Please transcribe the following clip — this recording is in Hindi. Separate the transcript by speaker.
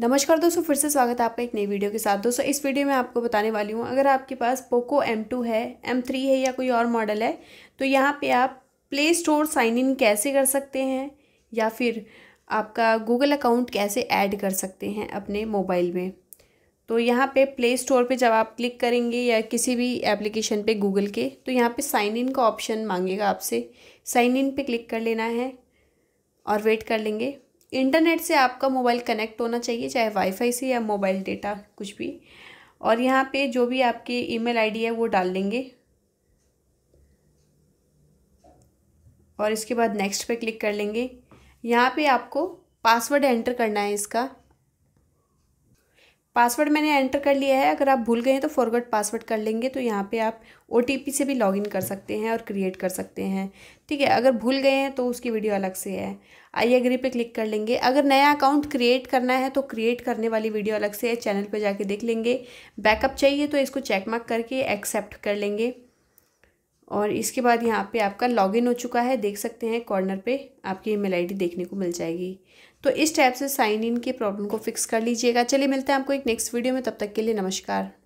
Speaker 1: नमस्कार दोस्तों फिर से स्वागत है आपका एक नई वीडियो के साथ दोस्तों इस वीडियो में आपको बताने वाली हूँ अगर आपके पास पोको M2 है M3 है या कोई और मॉडल है तो यहाँ पे आप प्ले स्टोर साइन इन कैसे कर सकते हैं या फिर आपका गूगल अकाउंट कैसे ऐड कर सकते हैं अपने मोबाइल में तो यहाँ पे प्ले स्टोर पर जब आप क्लिक करेंगे या किसी भी एप्लीकेशन पर गूगल के तो यहाँ पर साइन इन का ऑप्शन मांगेगा आपसे साइन इन पर क्लिक कर लेना है और वेट कर लेंगे इंटरनेट से आपका मोबाइल कनेक्ट होना चाहिए चाहे वाईफाई से या मोबाइल डेटा कुछ भी और यहाँ पे जो भी आपके ईमेल आईडी है वो डाल देंगे और इसके बाद नेक्स्ट पे क्लिक कर लेंगे यहाँ पे आपको पासवर्ड एंटर करना है इसका पासवर्ड मैंने एंटर कर लिया है अगर आप भूल गए हैं तो फॉरगेट पासवर्ड कर लेंगे तो यहाँ पे आप ओ से भी लॉगिन कर सकते हैं और क्रिएट कर सकते हैं ठीक है अगर भूल गए हैं तो उसकी वीडियो अलग से है आई एग्री पे क्लिक कर लेंगे अगर नया अकाउंट क्रिएट करना है तो क्रिएट करने वाली वीडियो अलग से है चैनल पर जाके देख लेंगे बैकअप चाहिए तो इसको चेकमार्क करके एक्सेप्ट कर लेंगे और इसके बाद यहाँ पे आपका लॉगिन हो चुका है देख सकते हैं कॉर्नर पे आपकी ईमेल आईडी देखने को मिल जाएगी तो इस टाइप से साइन इन के प्रॉब्लम को फिक्स कर लीजिएगा चलिए मिलते हैं आपको एक नेक्स्ट वीडियो में तब तक के लिए नमस्कार